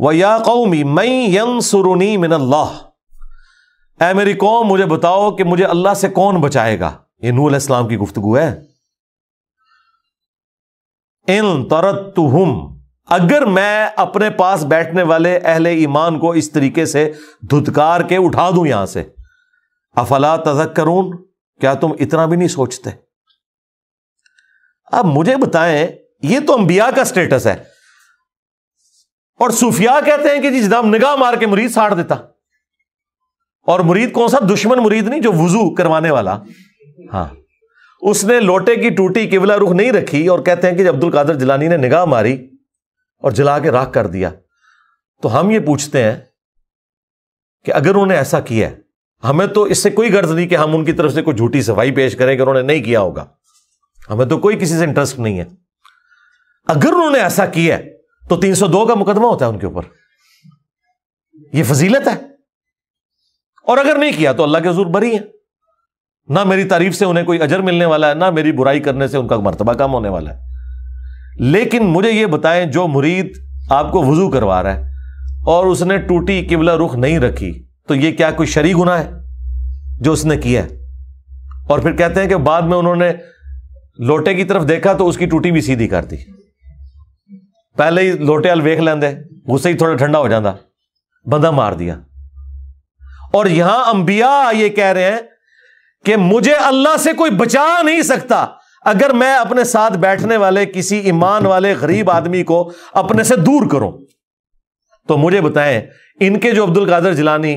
वया कौमी मई यंग सुरुनी मिन अल्लाह ए मेरी कौम मुझे बताओ कि मुझे अल्लाह से कौन बचाएगा ये नूल इस्लाम की गुफ्तगु है इन तरत हम अगर मैं अपने पास बैठने वाले अहले ईमान को इस तरीके से धुतकार के उठा दूं यहां से अफला तजक करून क्या तुम इतना भी नहीं सोचते अब मुझे बताएं ये तो अंबिया का स्टेटस है और सूफिया कहते हैं कि जी जनाब निगाह मार के मुरीद साड़ देता और मुरीद कौन सा दुश्मन मुरीद नहीं जो वजू करवाने वाला हाँ उसने लोटे की टूटी किबला रुख नहीं रखी और कहते हैं कि अब्दुल कादर जिलानी ने निगाह मारी और जला के राख कर दिया तो हम ये पूछते हैं कि अगर उन्होंने ऐसा किया है हमें तो इससे कोई गर्ज नहीं कि हम उनकी तरफ से कोई झूठी सफाई पेश करें कि उन्होंने नहीं किया होगा हमें तो कोई किसी से इंटरेस्ट नहीं है अगर उन्होंने ऐसा किया है तो दो का मुकदमा होता है उनके ऊपर यह फजीलत है और अगर नहीं किया तो अल्लाह के हजूर बरी है ना मेरी तारीफ से उन्हें कोई अजर मिलने वाला है ना मेरी बुराई करने से उनका मरतबा कम होने वाला है लेकिन मुझे यह बताएं जो मुरीद आपको वजू करवा रहा है और उसने टूटी किबला रुख नहीं रखी तो यह क्या कोई शरी गुना है जो उसने किया और फिर कहते हैं कि बाद में उन्होंने लोटे की तरफ देखा तो उसकी टूटी भी सीधी कर दी पहले ही लोटे वाल वेख लेंदे गुस्से ही थोड़ा ठंडा हो जाता बंदा मार दिया और यहां अंबिया ये कह रहे हैं कि मुझे अल्लाह से कोई बचा नहीं सकता अगर मैं अपने साथ बैठने वाले किसी ईमान वाले गरीब आदमी को अपने से दूर करूं तो मुझे बताएं इनके जो अब्दुल कादर जिलानी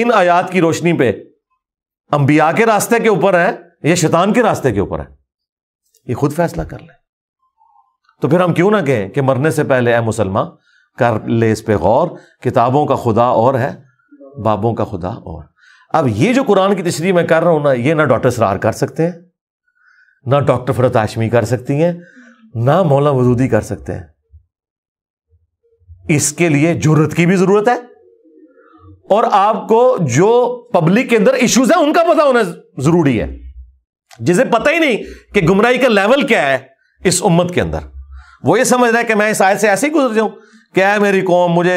इन आयात की रोशनी पे अंबिया के रास्ते के ऊपर है या शैतान के रास्ते के ऊपर है ये खुद फैसला कर लें तो फिर हम क्यों ना कहें कि मरने से पहले ए मुसलमान कर ले इस पर गौर किताबों का खुदा और है बाबों का खुदा और अब ये जो कुरान की तशरी में कर रहा हूं ना ये ना डॉक्टर सरार कर सकते हैं ना डॉक्टर फरत आशमी कर सकती हैं ना मौला वजूदी कर सकते हैं इसके लिए जरूरत की भी जरूरत है और आपको जो पब्लिक के अंदर इश्यूज है उनका पता होना जरूरी है जिसे पता ही नहीं कि गुमराही का लेवल क्या है इस उम्मत के अंदर वो ये समझ रहा है कि मैं इस आयत से ऐसे ही गुजर जाऊं क्या है मेरी कौम मुझे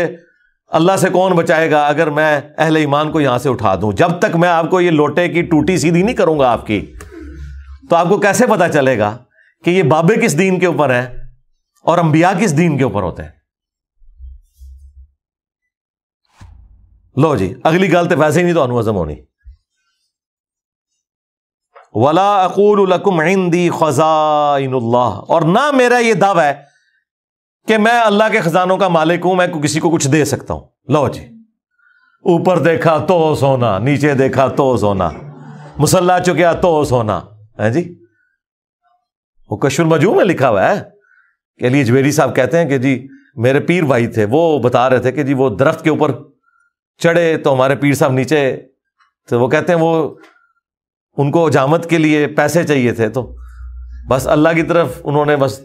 अल्लाह से कौन बचाएगा अगर मैं अहले ईमान को यहां से उठा दूं जब तक मैं आपको ये लोटे की टूटी सीधी नहीं करूंगा आपकी तो आपको कैसे पता चलेगा कि ये बाबे किस दीन के ऊपर है और अंबिया किस दीन के ऊपर होते हैं लो जी अगली गल तो वैसे ही नहीं तो अनु हजम होनी वला अकूलकुमदी ख़ज़ाइनल्ला और ना मेरा यह दावा है कि मैं अल्लाह के ख़ज़ानों का मालिक हूं मैं किसी को कुछ दे सकता हूं लो जी ऊपर देखा तो सोना नीचे देखा तो सोना मुसल्ला चुका तो सोना है जी वो कशुर मजू में लिखा हुआ है के लिए जवेरी साहब कहते हैं कि जी मेरे पीर भाई थे वो बता रहे थे कि जी वो दरख्त के ऊपर चढ़े तो हमारे पीर साहब नीचे तो वो कहते हैं वो उनको जामत के लिए पैसे चाहिए थे तो बस अल्लाह की तरफ उन्होंने बस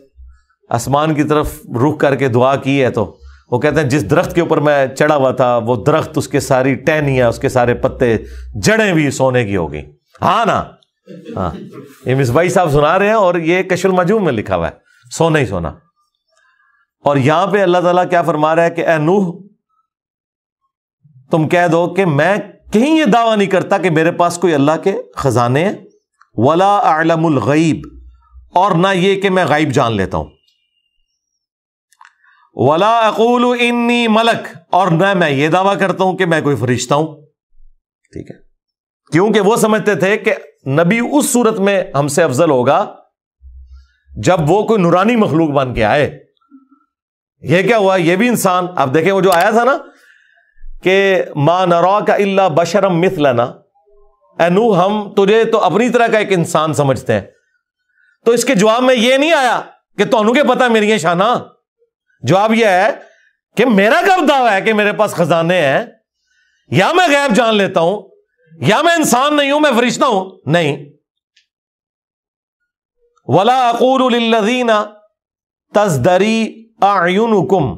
आसमान की तरफ रुख करके दुआ की है तो वो कहते हैं जिस दरख्त के ऊपर मैं चढ़ा हुआ था वो दरख्त उसके सारी टहनिया उसके सारे पत्ते जड़ें भी सोने की होगी हाँ ना हाँ ये मिस भाई साहब सुना रहे हैं और ये कशुल मजूम में लिखा हुआ है सोना ही सोना और यहां पे अल्लाह ताला क्या फरमा रहा है कि ए नूह तुम कह दो कि मैं कहीं यह दावा नहीं करता कि मेरे पास कोई अल्लाह के खजाने हैं वला आलमुल गईब और ना ये कि मैं गाइब जान लेता हूं वला अकूल इन्नी मलक और ना मैं ये दावा करता हूं कि मैं कोई फरिश्ता हूं ठीक है क्योंकि वो समझते थे कि नबी उस सूरत में हमसे अफजल होगा जब वो कोई नुरानी मखलूक बन के आए ये क्या हुआ ये भी इंसान अब देखें वो जो आया था ना कि माँ नरा का इल्ला बशरम मिसलना अनु हम तुझे तो अपनी तरह का एक इंसान समझते हैं तो इसके जवाब में यह नहीं आया कि तोनू के पता मेरी शाना जवाब यह है कि मेरा कब दावा है कि मेरे पास खजाने हैं या मैं गैब जान लेता हूं या मैं इंसान नहीं हूं मैं फरिश्ता हूं नहीं वला तस्दरी आयुन हुकुम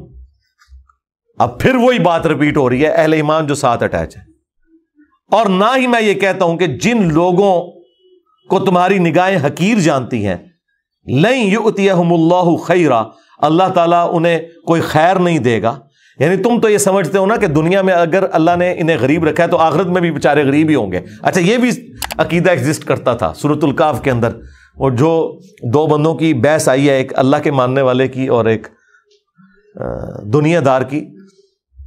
अब फिर वही बात रिपीट हो रही है अहले ईमान जो साथ अटैच है और ना ही मैं ये कहता हूं कि जिन लोगों को तुम्हारी निगाहें हकीर जानती हैं नहीं युतियामुल्लाह खैरा अल्लाह ताला उन्हें कोई खैर नहीं देगा यानी तुम तो ये समझते हो ना कि दुनिया में अगर अल्लाह ने इन्हें गरीब रखा है तो आखिरत में भी बेचारे गरीब ही होंगे अच्छा ये भी अकीदा एग्जिस्ट करता था सूरतुल्काफ के अंदर और जो दो बंदों की बहस आई है एक अल्लाह के मानने वाले की और एक दुनियादार की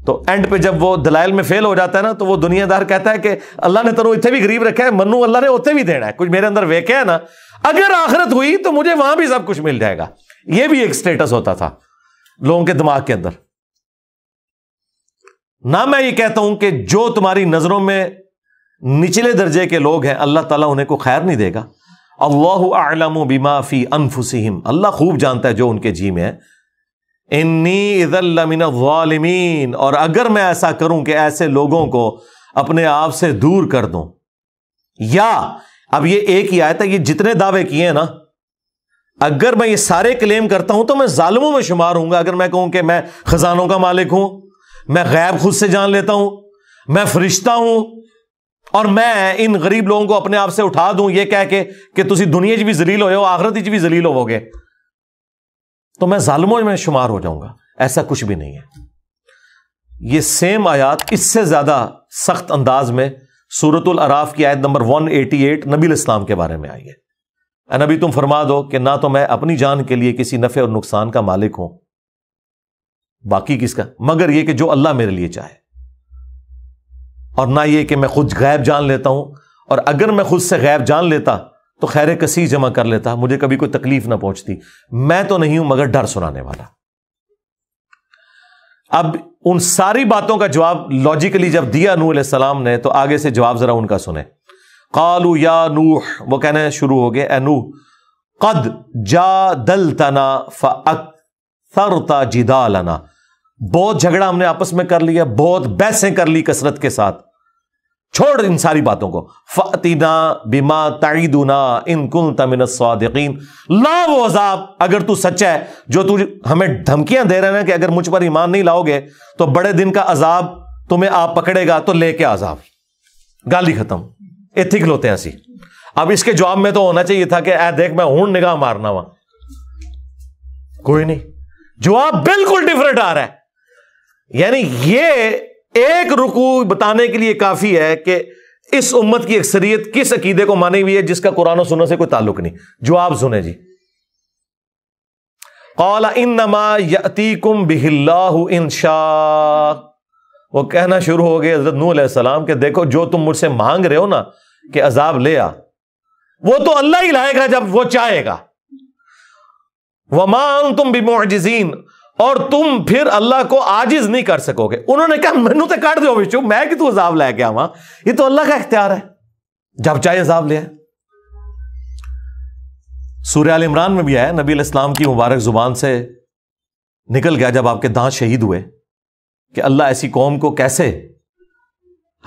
तो एंड पे जब वो दलाइल में फेल हो जाता है ना तो वो दुनियादार कहता है कि अल्लाह ने तेनों इतने भी गरीब रखा है मनु अल्लाह ने उतने भी देना है कुछ मेरे अंदर वेख्या है ना अगर आखिरत हुई तो मुझे वहां भी सब कुछ मिल जाएगा ये भी एक स्टेटस होता था लोगों के दिमाग के अंदर ना मैं ये कहता हूं कि जो तुम्हारी नजरों में निचले दर्जे के लोग हैं अल्लाह तला उन्हें को खैर नहीं देगा अल्लाह आलम बीमा फी अनफुसिम अल्लाह खूब जानता है जो उनके जी में है वालमीन और अगर मैं ऐसा करूं कि ऐसे लोगों को अपने आप से दूर कर दूं या अब ये एक ही आयत है ये जितने दावे किए हैं ना अगर मैं ये सारे क्लेम करता हूं तो मैं जालिमों में शुमार हूंगा अगर मैं कहूं कि मैं खजानों का मालिक हूं मैं गैब खुद से जान लेता हूं मैं फरिश्ता हूं और मैं इन गरीब लोगों को अपने आप से उठा दूं ये कह के कि तुम दुनिया भी जलील हो आखरत भी जलील होवोगे हो तो मैं जालमों में शुमार हो जाऊंगा ऐसा कुछ भी नहीं है ये सेम आयात इससे ज़्यादा सख्त अंदाज में सूरत अराफ की आयत नंबर वन एटी एट नबी इस्लाम के बारे में आई है नबी तुम फरमा दो कि ना तो मैं अपनी जान के लिए किसी नफ़े और नुकसान का मालिक हूं बाकी किसका मगर यह कि जो अल्लाह मेरे लिए चाहे और ना ये कि मैं खुद गैब जान लेता हूं और अगर मैं खुद से गैब जान लेता तो खैर कसी जमा कर लेता मुझे कभी कोई तकलीफ ना पहुंचती मैं तो नहीं हूं मगर डर सुनाने वाला अब उन सारी बातों का जवाब लॉजिकली जब दिया नूह सलाम ने तो आगे से जवाब जरा उनका सुने कालू या नूह वो कहने शुरू हो गए अनू कद जा दल तना फरता जिदालना बहुत झगड़ा हमने आपस में कर लिया बहुत बहसें कर ली कसरत के साथ छोड़ इन सारी बातों को फातिना बिमा तईदना इनकुल तमिन स्वादिकीन ला वो अजाब अगर तू सच्चा है जो तू हमें धमकियां दे रहे हैं कि अगर मुझ पर ईमान नहीं लाओगे तो बड़े दिन का अजाब तुम्हें आप पकड़ेगा तो लेके अजाब गाली खत्म इथिक लोते ऐसी अब इसके जवाब में तो होना चाहिए था कि ऐ देख मैं हूं निगाह मारना वहां कोई नहीं जवाब बिल्कुल डिफरेंट आ रहा है यानी ये एक रुकू बताने के लिए काफी है कि इस उम्मत की अक्सरियत किस अकीदे को माने हुई है जिसका कुरान सुनने से कोई ताल्लुक नहीं जो आप सुने जी कौला इन नमा यतीकुम बिहिल्लाहु इन वो कहना शुरू हो गए हजरत नूह सलाम के देखो जो तुम मुझसे मांग रहे हो ना कि अजाब ले आ वो तो अल्लाह ही लाएगा जब वो चाहेगा वमान तुम बिमोजीन और तुम फिर अल्लाह को आजिज नहीं कर सकोगे उन्होंने कहा मैनू तो काट दो विशु मैं कि तू अजाब लै गया वहां ये तो अल्लाह का इख्तियार है जब चाहे अजाब ले सूर्य आल इमरान में भी आया नबी इस्लाम की मुबारक जुबान से निकल गया जब आपके दांत शहीद हुए कि अल्लाह ऐसी कौम को कैसे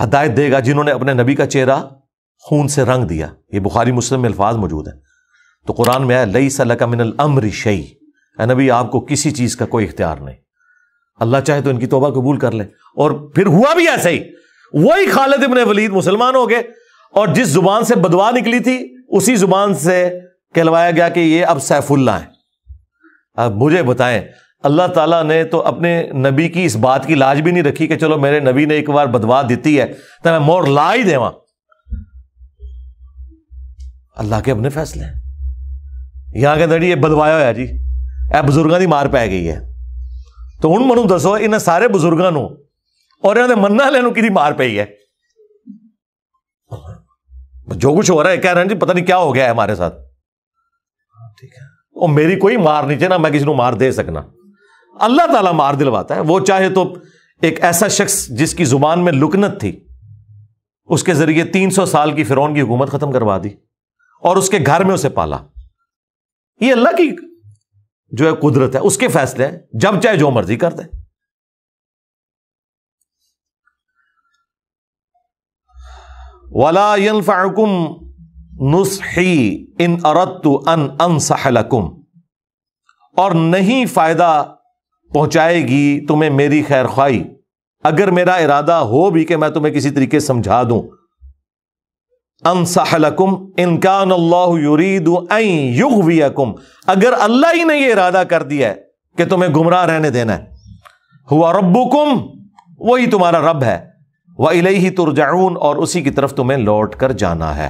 हदायत देगा जिन्होंने अपने नबी का चेहरा खून से रंग दिया ये बुखारी मुस्लिम में अल्फाज मौजूद है तो कुरान में आया लई सल का मिनल अमर शई नबी आपको किसी चीज का कोई इख्तियार नहीं अल्लाह चाहे तो इनकी तोबा कबूल कर ले और फिर हुआ भी ऐसा ही वही खालिद इबन वलीद मुसलमान हो गए और जिस जुबान से बदवा निकली थी उसी जुबान से कहलवाया गया कि ये अब सैफुल्ला है अब मुझे बताएं अल्लाह ताला ने तो अपने नबी की इस बात की लाज भी नहीं रखी कि चलो मेरे नबी ने एक बार बदवा देती है तो मैं मोर ला ही देवा अल्लाह के अपने फैसले यहां के दड़ी ये बदवाया होया जी ਇਹ ਬਜ਼ੁਰਗਾਂ ਦੀ ਮਾਰ ਪੈ ਗਈ ਹੈ ਤਾਂ ਹੁਣ ਮੈਨੂੰ ਦੱਸੋ ਇਹਨਾਂ ਸਾਰੇ ਬਜ਼ੁਰਗਾਂ ਨੂੰ मन ਇਹਨਾਂ ਦੇ ਮੰਨਾਂ ਵਾਲਿਆਂ ਨੂੰ जो कुछ हो रहा है कह रहे हैं जी पता नहीं क्या हो गया है हमारे साथ ठीक है और मेरी कोई मार नहीं चाहिए ना मैं किसी को मार दे सकना अल्लाह ताला मार दिलवाता है वो चाहे तो एक ऐसा शख्स जिसकी जुबान में लुकनत थी उसके जरिए 300 साल की फिरौन की हुकूमत खत्म करवा दी और उसके घर में उसे पाला ये अल्लाह की जो है कुदरत है उसके फैसले हैं जब चाहे जो मर्जी कर दे वला यनफाकुम नुसही इन अरतु अन अनसहलकुम और नहीं फायदा पहुंचाएगी तुम्हें मेरी खैर ख्वाही अगर मेरा इरादा हो भी कि मैं तुम्हें किसी तरीके समझा दूं इनकान अगर अल्लाह ही ने यह इरादा कर दिया है कि तुम्हें गुमराह रहने देना है हुआ रब्बुकुम वही तुम्हारा रब है वह इलही तुरजाउन और उसी की तरफ तुम्हें लौट कर जाना है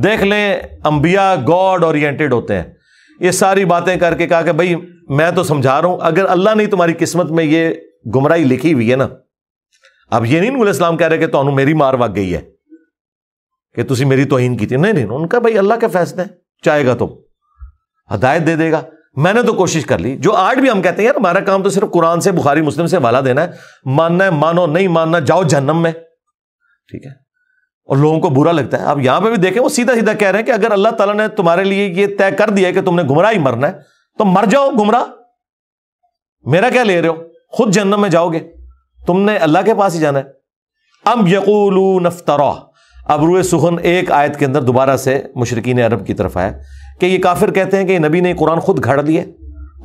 देख लें अंबिया गॉड ओरिएंटेड होते हैं ये सारी बातें करके कहा कि भाई मैं तो समझा रहा हूं अगर अल्लाह ने तुम्हारी किस्मत में ये गुमराही लिखी हुई है ना अब ये नहीं नूल इस्लाम कह रहे कि तो मेरी मार वग गई है कि ਤੁਸੀਂ ਮੇਰੀ ਤੋਹੀਨ ਕੀਤੀ नहीं नहीं उनका भाई अल्लाह का फैसला है चाहेगा तो हदायत दे देगा मैंने तो कोशिश कर ली जो आज भी हम कहते हैं यार हमारा काम तो सिर्फ कुरान से बुखारी मुस्लिम से वाला देना है मानना है मानो नहीं मानना जाओ जन्म में ठीक है और लोगों को बुरा लगता है अब यहां पे भी देखें वो सीधा सीधा कह रहे हैं कि अगर अल्लाह ताला ने तुम्हारे लिए ये तय कर दिया है कि तुमने गुमराह ही मरना है तो मर जाओ गुमराह मेरा क्या ले रहे हो खुद जन्म में जाओगे तुमने अल्लाह के पास ही जाना है अब यकूलू नफ्तरा अब रूए सुखन एक आयत के अंदर दोबारा से मुशरकिन अरब की तरफ आया कि ये काफिर कहते हैं कि नबी ने कुरान खुद घड़ लिए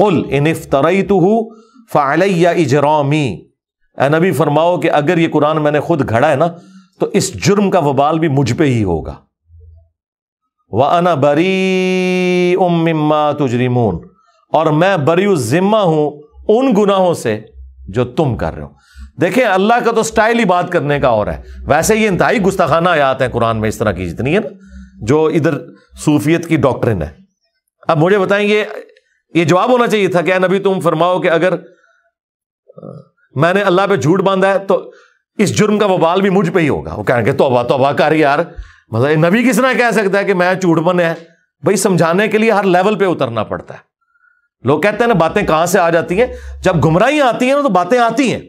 उल इन इफ्तरई तो हूँ फ़ालैया इजरामी नबी फरमाओ कि अगर ये कुरान मैंने खुद घड़ा है ना तो इस जुर्म का वबाल भी मुझ पर ही होगा व अना बरी उम्मा तुजरिमून और मैं बरी जिम्मा हूं उन गुनाहों से जो तुम कर रहे हो देखें अल्लाह का तो स्टाइल ही बात करने का और है वैसे ये इंतहाई गुस्ताखाना आयात हैं कुरान में इस तरह की जितनी है ना जो इधर सूफियत की डॉक्ट्रिन है अब मुझे बताएंगे ये ये जवाब होना चाहिए था क्या नबी तुम फरमाओ कि अगर मैंने अल्लाह पे झूठ बांधा है तो इस जुर्म का बवाल भी मुझ पर ही होगा वो कहेंगे तोबा तोबा कर यार मतलब नबी किस तरह कह सकता है कि मैं झूठ बने है भाई समझाने के लिए हर लेवल पर उतरना पड़ता है लोग कहते हैं ना बातें कहां से आ जाती हैं जब गुमराहियां आती हैं ना तो बातें आती हैं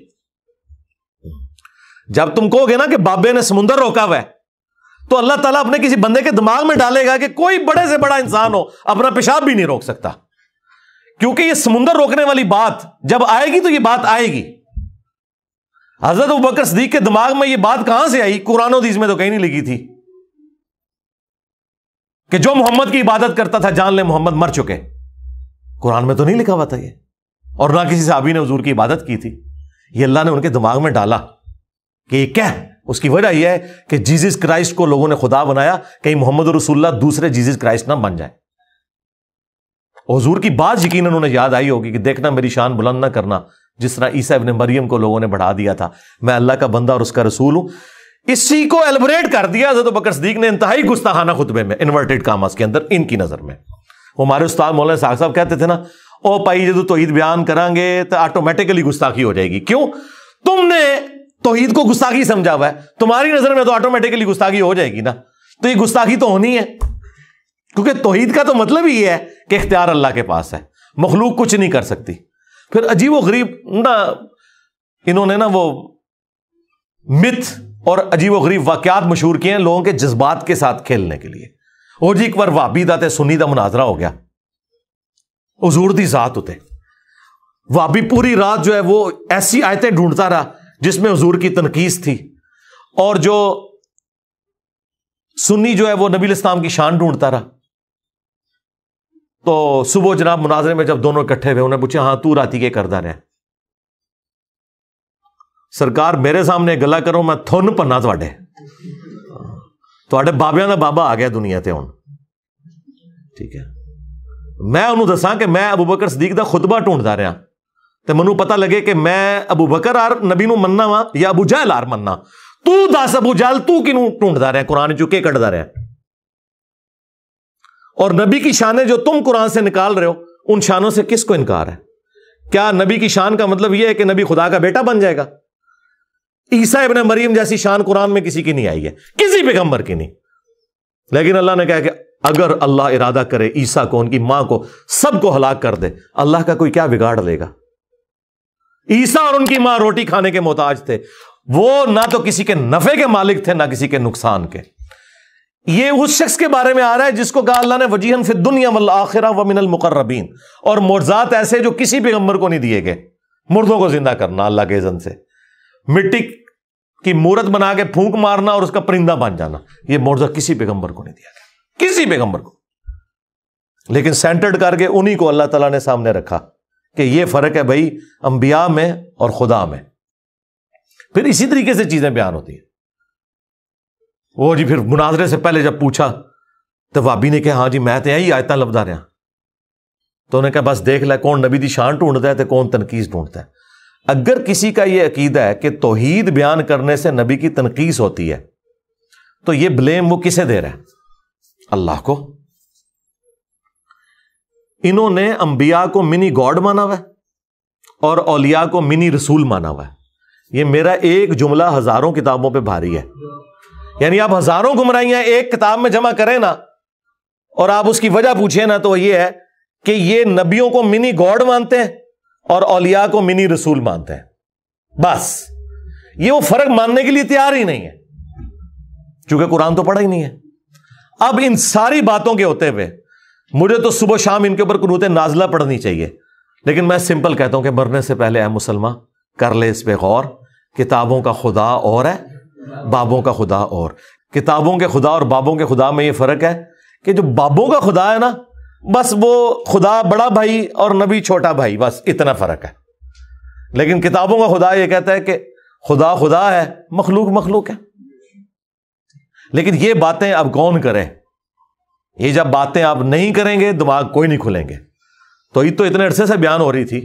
जब तुम कहोगे ना कि बाबे ने समुंदर रोका हुआ तो अल्लाह ताला अपने किसी बंदे के दिमाग में डालेगा कि कोई बड़े से बड़ा इंसान हो अपना पेशाब भी नहीं रोक सकता क्योंकि ये समुंदर रोकने वाली बात जब आएगी तो ये बात आएगी हजरत बकर सदीक के दिमाग में ये बात कहां से आई कुरान दीज में तो कहीं नहीं लिखी थी कि जो मोहम्मद की इबादत करता था जान ले मोहम्मद मर चुके कुरान में तो नहीं लिखा हुआ था यह और ना किसी साहबी ने हजूर की इबादत की थी यह अल्लाह ने उनके दिमाग में डाला ये क्या उसकी वजह यह है कि जीसस क्राइस्ट को लोगों ने खुदा बनाया कहीं मोहम्मद रसुल्ला दूसरे जीसस क्राइस्ट ना बन जाए हजूर की बात यकीन उन्होंने याद आई होगी कि देखना मेरी शान बुलंद ना करना जिस तरह ईसा इबन मरियम को लोगों ने बढ़ा दिया था मैं अल्लाह का बंदा और उसका रसूल हूं इसी को एलबरेट कर दिया हजरत बकर सदीक ने इंतहाई गुस्ताहाना खुतबे में इन्वर्टेड कामास के अंदर इनकी नज़र में वो हमारे उस्ताद मौलाना साहब साहब कहते थे ना ओ भाई जो ईद बयान करांगे तो ऑटोमेटिकली गुस्ताखी हो जाएगी क्यों तुमने तोहीद को गुस्ताखी समझा हुआ है तुम्हारी नजर में तो ऑटोमेटिकली गुस्ताखी हो जाएगी ना तो ये गुस्ताखी तो होनी है क्योंकि तोहीद का तो मतलब ही है कि इख्तियार अल्लाह के पास है मखलूक कुछ नहीं कर सकती फिर अजीब व गरीब ना इन्होंने ना वो मिथ और अजीब व गरीब वाक्यात मशहूर किए हैं लोगों के जज्बात के साथ खेलने के लिए और जी एक बार वाबी दाते सुनी दा मुनाजरा हो गया हजूर दी जात होते वाबी पूरी रात जो है वो ऐसी आयतें ढूंढता रहा जिसमें हजूर की तनकीस थी और जो सुन्नी जो है वो नबील इस्लाम की शान ढूंढता रहा तो सुबह जनाब मुनाजरे में जब दोनों इकट्ठे हुए उन्हें पूछा हाँ तू राती के करदा रहा सरकार मेरे सामने गला करो मैं थुन भन्ना थोड़े थोड़े बाबिया का बाबा आ गया दुनिया से हूँ ठीक है मैं उन्होंने दसा कि मैं अबू बकर सदीक का खुतबा ढूंढता रहा ਤੇ ਮੈਨੂੰ ਪਤਾ ਲੱਗੇ ਕਿ ਮੈਂ ਅਬੂ ਬਕਰ ਆਰ ਨਬੀ ਨੂੰ ਮੰਨਣਾ ਵਾ ਜਾਂ ਅਬੂ ਜਹਲ ਆਰ ਮੰਨਣਾ ਤੂੰ ਦੱਸ ਅਬੂ ਜਹਲ ਤੂੰ ਕਿਨੂੰ ਢੂੰਡਦਾ कुरान ਕੁਰਾਨ ਚੁੱਕੇ ਕੱਢਦਾ ਰਿਹਾ और नबी की शान जो तुम कुरान से निकाल रहे हो उन शानों से किसको इनकार है क्या नबी की शान का मतलब यह है कि नबी खुदा का बेटा बन जाएगा ईसा इबन मरीम जैसी शान कुरान में किसी की नहीं आई है किसी पैगंबर की नहीं लेकिन अल्लाह ने कहा कि अगर अल्लाह इरादा करे ईसा को उनकी मां को सबको हलाक कर दे अल्लाह का कोई क्या बिगाड़ लेगा ईसा और उनकी मां रोटी खाने के मोहताज थे वो ना तो किसी के नफे के मालिक थे ना किसी के नुकसान के ये उस शख्स के बारे में आ रहा है जिसको कहा अल्लाह ने वजीहन फिर दुनिया वल आखिरा व मिनल मुकर्रबीन और मोर्जात ऐसे जो किसी पैगम्बर को नहीं दिए गए मुर्दों को जिंदा करना अल्लाह के इजन से मिट्टी की मूर्त बना के फूंक मारना और उसका परिंदा बन जाना यह मुआवजा किसी पैगंबर को नहीं दिया गया किसी पैगंबर को लेकिन सेंटर्ड करके उन्हीं को अल्लाह तला ने सामने रखा कि ये फ़र्क है भाई अंबिया में और खुदा में फिर इसी तरीके से चीज़ें बयान होती हैं वो जी फिर मुनाजरे से पहले जब पूछा तो वाबी ने कहा हाँ जी मैं तो यही आयता लबदा रहा तो उन्हें कहा बस देख ला कौन नबी की शान ढूंढता है तो कौन तनकीस ढूंढता है अगर किसी का यह अकीदा है कि तोहीद बयान करने से नबी की तनकीस होती है तो यह ब्लेम वो किसे दे रहा है अल्लाह को इन्होंने अंबिया को मिनी गॉड माना हुआ और औलिया को मिनी रसूल माना हुआ है ये मेरा एक जुमला हजारों किताबों पे भारी है यानी आप हजारों गुमराइया एक किताब में जमा करें ना और आप उसकी वजह पूछे ना तो ये है कि ये नबियों को मिनी गॉड मानते हैं और औलिया को मिनी रसूल मानते हैं बस ये वो फर्क मानने के लिए तैयार ही नहीं है क्योंकि कुरान तो पढ़ा ही नहीं है अब इन सारी बातों के होते हुए मुझे तो सुबह शाम इनके ऊपर कुनूत नाजला पढ़नी चाहिए लेकिन मैं सिंपल कहता हूं कि मरने से पहले अः मुसलमान कर ले इस पर गौर किताबों का खुदा और है बाबों का खुदा और किताबों के खुदा और बाबों के खुदा में ये फ़र्क है कि जो बाबों का खुदा है ना बस वो खुदा बड़ा भाई और नबी छोटा भाई बस इतना फ़र्क है लेकिन किताबों का खुदा ये कहता है कि खुदा खुदा है मखलूक मखलूक है लेकिन ये बातें अब कौन करें ये जब बातें आप नहीं करेंगे दिमाग कोई नहीं खुलेंगे तो ईद तो इतने अरसे से बयान हो रही थी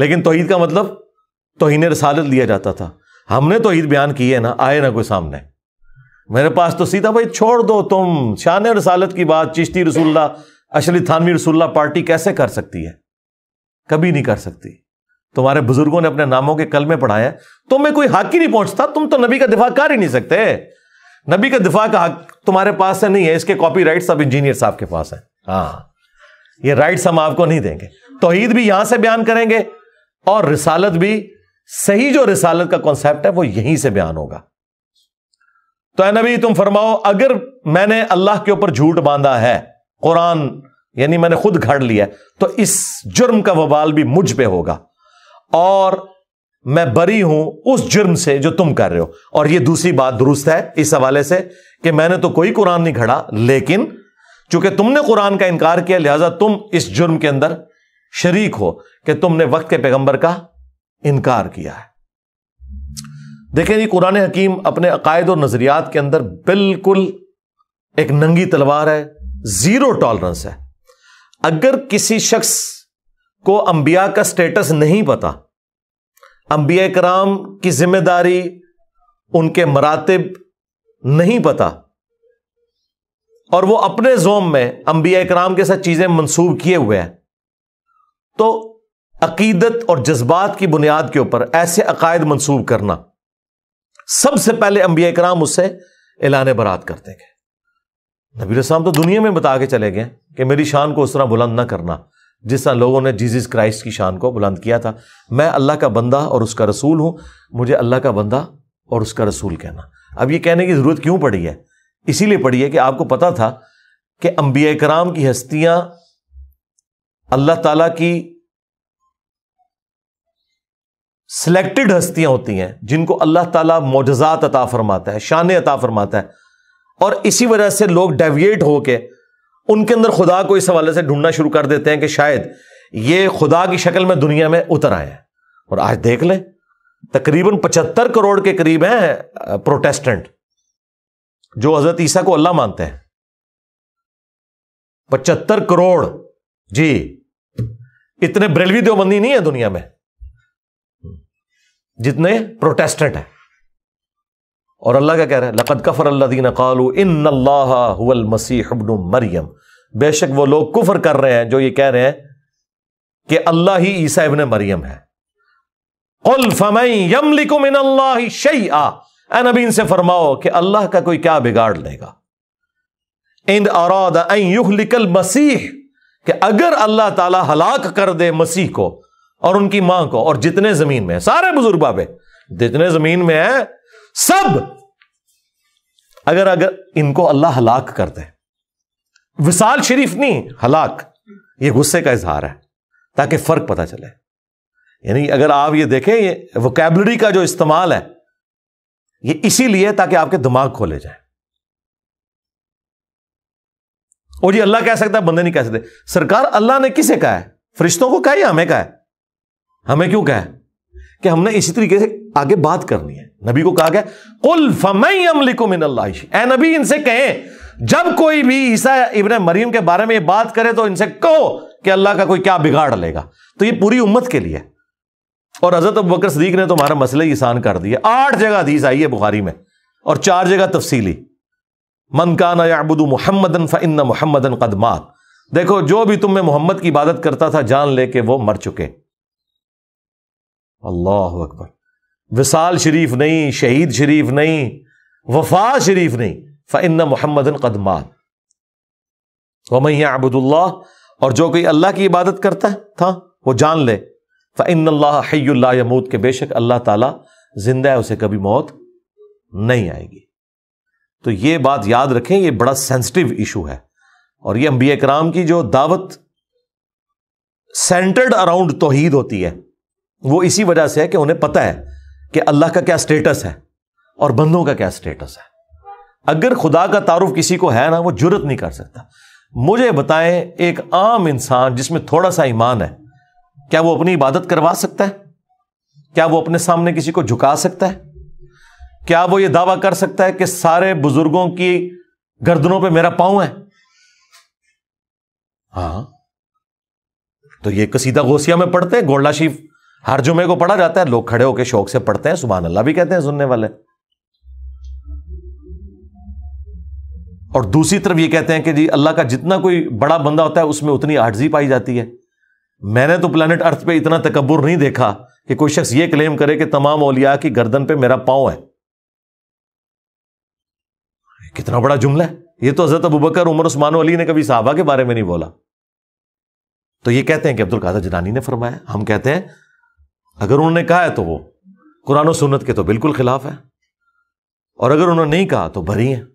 लेकिन तोहीद का मतलब तो तोहन रसालत लिया जाता था हमने तो ईद बयान की है ना आए ना कोई सामने मेरे पास तो सीधा भाई छोड़ दो तुम शान रसालत की बात चिश्ती रसुल्ला अशली थानवी रसुल्ला पार्टी कैसे कर सकती है कभी नहीं कर सकती तुम्हारे बुजुर्गों ने अपने नामों के कल में पढ़ाया तुम्हें कोई हाकि नहीं पहुंचता तुम तो नबी का दिफा कर ही नहीं सकते नबी का दिफा का हक तुम्हारे पास से नहीं है इसके कॉपी राइट सब इंजीनियर साहब के पास है हाँ ये राइट्स हम आपको नहीं देंगे तोहीद भी यहां से बयान करेंगे और रिसालत भी सही जो रिसालत का कॉन्सेप्ट है वो यहीं से बयान होगा तो नबी तुम फरमाओ अगर मैंने अल्लाह के ऊपर झूठ बांधा है कुरान यानी मैंने खुद घड़ लिया तो इस जुर्म का वबाल भी मुझ पे होगा और मैं बरी हूं उस जुर्म से जो तुम कर रहे हो और यह दूसरी बात दुरुस्त है इस हवाले से कि मैंने तो कोई कुरान नहीं खड़ा लेकिन चूंकि तुमने कुरान का इनकार किया लिहाजा तुम इस जुर्म के अंदर शरीक हो कि तुमने वक्त के पैगंबर का इनकार किया है देखें जी कुरान हकीम अपने अकायद और नजरियात के अंदर बिल्कुल एक नंगी तलवार है जीरो टॉलरेंस है अगर किसी शख्स को अंबिया का स्टेटस नहीं पता अंबिया कराम की जिम्मेदारी उनके मरातब नहीं पता और वो अपने जोम में अंबिया कराम के साथ चीज़ें मंसूब किए हुए हैं तो अकीदत और जज्बात की बुनियाद के ऊपर ऐसे अकायद मंसूब करना सबसे पहले अंबिया कराम उससे एलान बरात कर देंगे नबी साहब तो दुनिया में बता के चले गए कि मेरी शान को उस तरह बुलंद ना करना जिस तरह लोगों ने जीसस क्राइस्ट की शान को बुलंद किया था मैं अल्लाह का बंदा और उसका रसूल हूं मुझे अल्लाह का बंदा और उसका रसूल कहना अब यह कहने की ज़रूरत क्यों पड़ी है इसीलिए पड़ी है कि आपको पता था कि अंबिया कराम की हस्तियां अल्लाह तला की सेलेक्टेड हस्तियां होती हैं जिनको अल्लाह ताला मोजात अता फरमाता है शान अता फरमाता है और इसी वजह से लोग डेविएट होके उनके अंदर खुदा को इस हवाले से ढूंढना शुरू कर देते हैं कि शायद ये खुदा की शक्ल में दुनिया में उतर आए और आज देख लें तकरीबन पचहत्तर करोड़ के करीब हैं प्रोटेस्टेंट जो हजरत ईसा को अल्लाह मानते हैं पचहत्तर करोड़ जी इतने ब्रेलवी देवबंदी नहीं है दुनिया में जितने प्रोटेस्टेंट हैं और अल्लाह क्या कह रहे हैं लकत कफर अल्लादीन कालू इन अल्लाहल मसीह मरियम बेशक वो लोग कुफर कर रहे हैं जो ये कह रहे हैं कि अल्लाह ही ईसा इबन मरियम है कुल यमलिकुम इन अल्लाह शई आ नबी इनसे फरमाओ कि अल्लाह का कोई क्या बिगाड़ लेगा इन अराद मसीह कि अगर अल्लाह ताला हलाक कर दे मसीह को और उनकी मां को और जितने जमीन में सारे बुजुर्ग बाबे जितने जमीन में है सब अगर अगर इनको अल्लाह हलाक कर दे विशाल शरीफ नहीं हलाक ये गुस्से का इजहार है ताकि फर्क पता चले यानी अगर आप ये देखें ये वोकेबलरी का जो इस्तेमाल है ये इसीलिए ताकि आपके दिमाग खोले जाए और जी अल्लाह कह सकता है बंदे नहीं कह सकते सरकार अल्लाह ने किसे कहा है फरिश्तों को कहा या हमें कहा है हमें क्यों कहा है कि हमने इसी तरीके से आगे बात करनी है नबी को कहा गया कुल नबी इनसे कहें जब कोई भी ईसा इबन मरीम के बारे में ये बात करे तो इनसे कहो कि अल्लाह का कोई क्या बिगाड़ लेगा तो ये पूरी उम्मत के लिए और हजरत बकर सदीक ने तुम्हारा तो मसले ईसान कर दिया आठ जगह दीस आई है बुखारी में और चार जगह तफसीली मनकाना याबुदू मोहम्मद फ़िन मोहम्मदन कदमात देखो जो भी तुम्हें मोहम्मद की इबादत करता था जान लेके वो मर चुके अल्लाह अकबर विसाल शरीफ नहीं शहीद शरीफ नहीं वफा शरीफ नहीं फ़ैन मोहम्मद कदमान वमैया अबुदुल्ला और जो कोई अल्लाह की इबादत करता है था वो जान ले फ़ैन हयूद के बेशक अल्लाह ताला जिंदा है उसे कभी मौत नहीं आएगी तो ये बात याद रखें ये बड़ा सेंसिटिव इशू है और ये अम्बिया कराम की जो दावत सेंटर्ड अराउंड तोहीद होती है वो इसी वजह से है कि उन्हें पता है कि अल्लाह का क्या स्टेटस है और बंदों का क्या स्टेटस है अगर खुदा का तारुफ किसी को है ना वो जुरत नहीं कर सकता मुझे बताएं एक आम इंसान जिसमें थोड़ा सा ईमान है क्या वो अपनी इबादत करवा सकता है क्या वो अपने सामने किसी को झुका सकता है क्या वो ये दावा कर सकता है कि सारे बुजुर्गों की गर्दनों पे मेरा पांव है हाँ तो ये कसीदा गोसिया में पढ़ते हैं गोल्डा शीफ हर जुमे को पढ़ा जाता है लोग खड़े होकर शौक से पढ़ते हैं सुबह अल्लाह भी कहते हैं सुनने वाले और दूसरी तरफ ये कहते हैं कि जी अल्लाह का जितना कोई बड़ा बंदा होता है उसमें उतनी आर्जी पाई जाती है मैंने तो प्लानट अर्थ पे इतना तकबर नहीं देखा कि कोई शख्स ये क्लेम करे कि तमाम ओलिया की गर्दन पे मेरा पाओ है कितना बड़ा जुमला है ये तो हजरत अबूबकर उमर उस्मान अली ने कभी साहबा के बारे में नहीं बोला तो ये कहते हैं कि अब्दुल कादर जनानी ने फरमाया हम कहते हैं अगर उन्होंने कहा है तो वो कुरान सुन्नत के तो बिल्कुल खिलाफ है और अगर उन्होंने नहीं कहा तो भरी है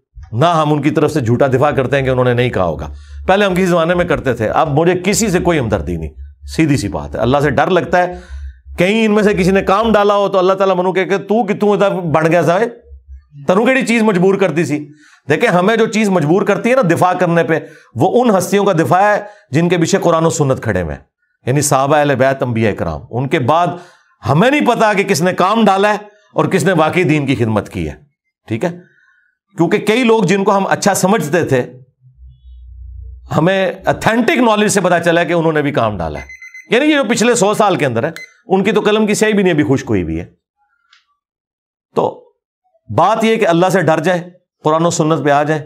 ना हम उनकी तरफ से झूठा दिफा करते हैं कि उन्होंने नहीं कहा होगा पहले हम किसी जमाने में करते थे अब मुझे किसी से कोई हमदर्दी नहीं सीधी सी बात है अल्लाह से डर लगता है कहीं इनमें से किसी ने काम डाला हो तो अल्लाह ताला मनु कह के तू कि तू बन गया साहब तनु केड़ी चीज मजबूर करती सी देखें हमें जो चीज मजबूर करती है ना दिफा करने पर वो उन हस्तियों का दिफा है जिनके पीछे कुरान और सुन्नत खड़े में यानी साहबा अल बैत अम्बिया कराम उनके बाद हमें नहीं पता कि किसने काम डाला है और किसने वाकई दीन की खिदमत की है ठीक है क्योंकि कई लोग जिनको हम अच्छा समझते थे हमें अथेंटिक नॉलेज से पता चला कि उन्होंने भी काम डाला है यानी ये जो पिछले सौ साल के अंदर है उनकी तो कलम की सही भी नहीं अभी खुश कोई भी है तो बात यह कि अल्लाह से डर जाए कुरान सुन्नत पे आ जाए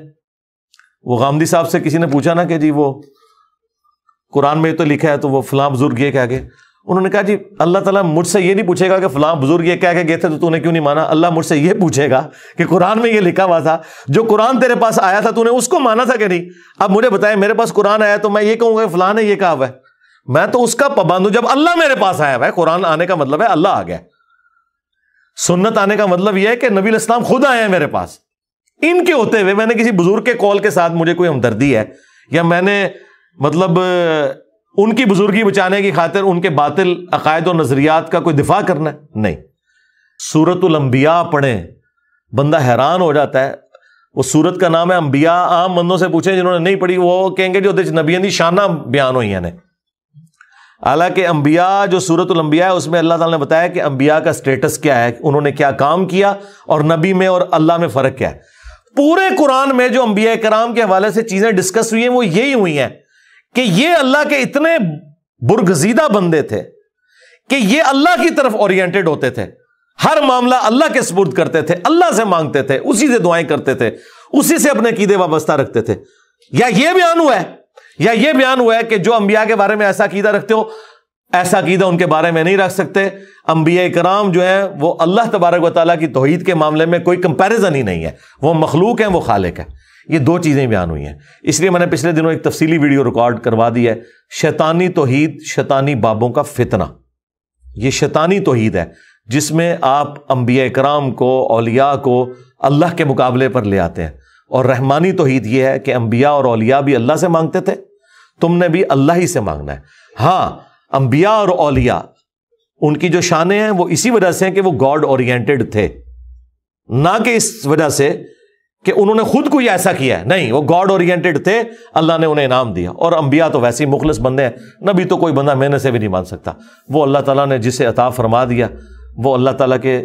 वो गांधी साहब से किसी ने पूछा ना कि जी वो कुरान में तो लिखा है तो वो फलाम बुजुर्ग ये कह गए उन्होंने कहा जी अल्लाह ताला मुझसे ये नहीं पूछेगा कि फलाम बुजुर्ग ये कह के गए थे तो तूने क्यों नहीं माना अल्लाह मुझसे ये पूछेगा कि कुरान में ये लिखा हुआ था जो कुरान तेरे पास आया था तूने उसको माना था कि नहीं अब मुझे बताया मेरे पास कुरान आया तो मैं ये कहूँगा कि फलां ये कहा हुआ मैं तो उसका पाबंद हूं जब अल्लाह मेरे पास आया हुआ है कुरान आने का मतलब है अल्लाह आ गया सुन्नत आने का मतलब यह है कि नबी इस्लाम खुद आए हैं मेरे पास इनके होते हुए मैंने किसी बुजुर्ग के कॉल के साथ मुझे कोई हमदर्दी है या मैंने मतलब उनकी बुजुर्गी बचाने की खातिर उनके बातिल अकायद और नज़रियात का कोई दिफा करना है नहीं सूरतलम्बिया पढ़ें बंदा हैरान हो जाता है वो सूरत का नाम है अंबिया आम बंदों से पूछे जिन्होंने नहीं पढ़ी वो कहेंगे जो नबिया की शाना बयान हुई ने हालांकि अंबिया जो सूरतलम्बिया है उसमें अल्लाह ताला ने बताया कि अंबिया का स्टेटस क्या है उन्होंने क्या काम किया और नबी में और अल्लाह में फ़र्क क्या है पूरे कुरान में जो अम्बिया कराम के हवाले से चीज़ें डिस्कस हुई हैं वो यही हुई हैं कि ये अल्लाह के इतने बुरगजीदा बंदे थे कि ये अल्लाह की तरफ ओरिएंटेड होते थे हर मामला अल्लाह के सपुर्द करते थे अल्लाह से मांगते थे उसी से दुआएं करते थे उसी से अपने कीदे वाबस्ता रखते थे या यह बयान हुआ है या यह बयान हुआ है कि जो अंबिया के बारे में ऐसा कीदा रखते हो ऐसा कीदा उनके बारे में नहीं रख सकते अंबिया कराम जो है वह अल्लाह तबारक वाली की तोहहीद के मामले में कोई कंपेरिजन ही नहीं है वह मखलूक है वो खालिक है ये दो चीज़ें बयान हुई हैं इसलिए मैंने पिछले दिनों एक तफसीली वीडियो रिकॉर्ड करवा दी है शैतानी तोहीद शैतानी बाबों का फितना ये शैतानी तोहीद है जिसमें आप अंबिया कराम को अलिया को अल्लाह के मुकाबले पर ले आते हैं और रहमानी तोहीद यह है कि अंबिया और अलिया भी अल्लाह से मांगते थे तुमने भी अल्लाह ही से मांगना है हाँ अंबिया और अलिया उनकी जो शान हैं वो इसी वजह से हैं कि वो गॉड ओरिएंटेड थे ना कि इस वजह से कि उन्होंने खुद को कोई ऐसा किया नहीं वो गॉड ओरिएंटेड थे अल्लाह ने उन्हें इनाम दिया और अंबिया तो वैसे ही मुखलस बंदे हैं नबी तो कोई बंदा मेहनत से भी नहीं मान सकता वो अल्लाह तला ने जिसे अताफ फरमा दिया वो अल्लाह तला के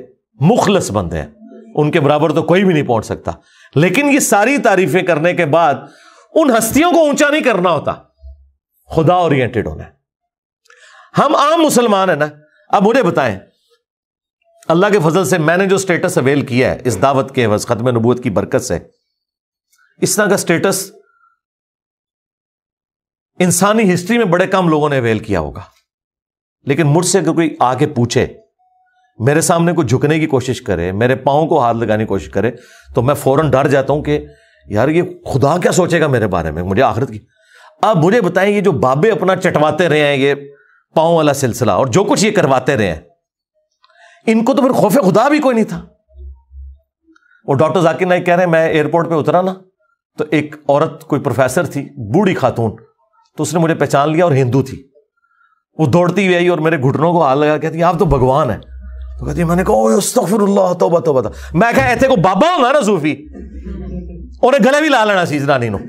मुखलस बंदे हैं उनके बराबर तो कोई भी नहीं पहुंच सकता लेकिन ये सारी तारीफें करने के बाद उन हस्तियों को ऊंचा नहीं करना होता खुदा ओरिएंटेड होना हम आम मुसलमान हैं ना अब मुझे बताएं अल्लाह के फजल से मैंने जो स्टेटस अवेल किया है इस दावत के हवस खत्म नबूत की बरकत से इस तरह का स्टेटस इंसानी हिस्ट्री में बड़े कम लोगों ने अवेल किया होगा लेकिन मुझसे अगर कोई आके पूछे मेरे सामने को झुकने की कोशिश करे मेरे पाओं को हाथ लगाने की कोशिश करे तो मैं फौरन डर जाता हूं कि यार ये खुदा क्या सोचेगा मेरे बारे में मुझे आखिरत की अब मुझे बताएं ये जो बाबे अपना चटवाते रहे हैं ये पाओं वाला सिलसिला और जो कुछ ये करवाते रहे हैं इनको तो फिर खौफे खुदा भी कोई नहीं था और डॉक्टर जाकिर नाइक कह रहे हैं मैं एयरपोर्ट पर उतरा ना तो एक औरत कोई प्रोफेसर थी बूढ़ी खातून तो उसने मुझे पहचान लिया और हिंदू थी वो दौड़ती हुई आई और मेरे घुटनों को हाल लगा कहती आप तो भगवान है तो कहती मैंने कहा तोबा तोबा तोबा मैं कहा ऐसे को बाबा होना ना सूफी और गले भी ला लेना चीज नानी नो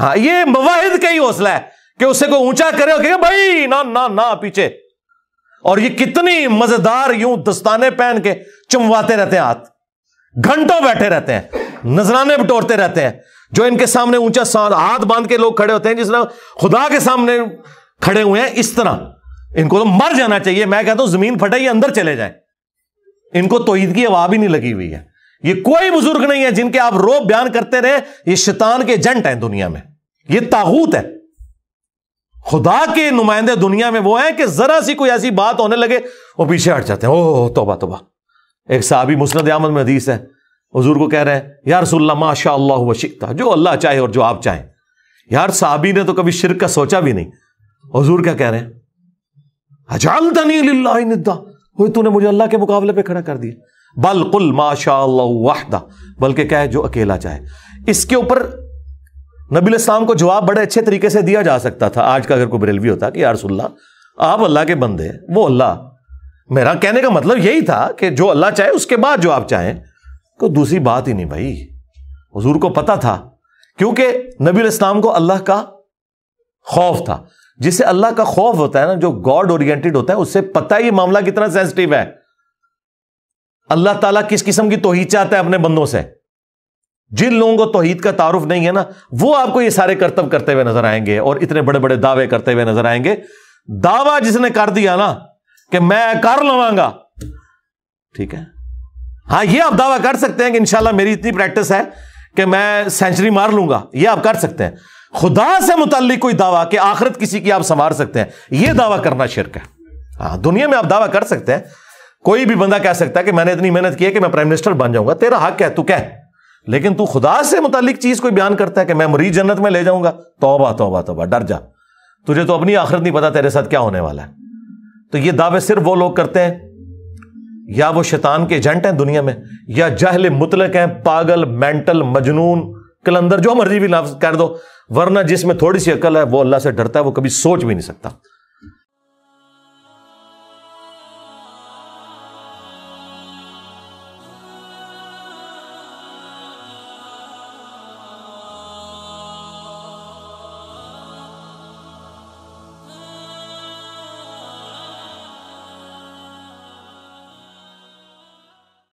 हाँ ये मवाहिद का ही हौसला है कि उससे कोई ऊंचा करे और कहे भाई ना ना ना पीछे और ये कितनी मजेदार यूं दस्ताने पहन के चुमवाते रहते हैं हाथ घंटों बैठे रहते हैं नजराने बटोरते रहते हैं जो इनके सामने ऊंचा हाथ बांध के लोग खड़े होते हैं जिस तरह खुदा के सामने खड़े हुए हैं इस तरह इनको तो मर जाना चाहिए मैं कहता हूं जमीन फटे ये अंदर चले जाए इनको तो की हवा भी नहीं लगी हुई है ये कोई बुजुर्ग नहीं है जिनके आप रोब बयान करते रहे ये शैतान के एजेंट हैं दुनिया में ये ताहूत है खुदा के नुमाइंदे दुनिया में वो हैं कि जरा सी कोई ऐसी बात होने लगे वो पीछे हट जाते हैं ओह तोबा तोबा एक साहबी मुस्नद अहमद में हदीस है हजूर को कह रहे हैं यार रसुल्ला माशा अल्लाह वशिकता जो अल्लाह चाहे और जो आप चाहें यार साहबी ने तो कभी शिर का सोचा भी नहीं हजूर क्या कह रहे हैं अजाल तनीदा तूने मुझे अल्लाह के मुकाबले पर खड़ा कर दिया बल माशा वाहदा बल्कि क्या है जो अकेला चाहे इसके ऊपर नबी इस्लाम को जवाब बड़े अच्छे तरीके से दिया जा सकता था आज का अगर कोई बरेलवी होता कि यारसुल्ला आप अल्लाह के बंदे हैं वो अल्लाह मेरा कहने का मतलब यही था कि जो अल्लाह चाहे उसके बाद जो आप चाहें कोई तो दूसरी बात ही नहीं भाई हजूर को पता था क्योंकि नबी इस्लाम को अल्लाह का खौफ था जिसे अल्लाह का खौफ होता है ना जो गॉड ओरिएंटेड होता है उससे पता ही मामला कितना सेंसिटिव है अल्लाह ताला किस किस्म की तोही चाहता है अपने बंदों से जिन लोगों को तोहहीद का तारुफ नहीं है ना वो आपको ये सारे करतब करते हुए नजर आएंगे और इतने बड़े बड़े दावे करते हुए नजर आएंगे दावा जिसने कर दिया ना कि मैं कर लवांगा ठीक है हाँ ये आप दावा कर सकते हैं कि इंशाल्लाह मेरी इतनी प्रैक्टिस है कि मैं सेंचुरी मार लूंगा ये आप कर सकते हैं खुदा से मुतलिक कोई दावा कि आखिरत किसी की आप संवार सकते हैं यह दावा करना शिरक है हाँ दुनिया में आप दावा कर सकते हैं कोई भी बंदा कह सकता है कि मैंने इतनी मेहनत की है कि मैं प्राइम मिनिस्टर बन जाऊंगा तेरा हक है तू कह लेकिन तू खुदा से मुतालिक चीज कोई बयान करता है कि मैं मरीज जन्नत में ले जाऊंगा तोबा तोबा तोबा डर जा तुझे तो अपनी आखिरत नहीं पता तेरे साथ क्या होने वाला है तो ये दावे सिर्फ वो लोग करते हैं या वो शैतान के एजेंट हैं दुनिया में या जहल मुतलक हैं पागल मेंटल मजनून कलंदर जो मर्जी भी लाफ कर दो वरना जिसमें थोड़ी सी अकल है वो अल्लाह से डरता है वो कभी सोच भी नहीं सकता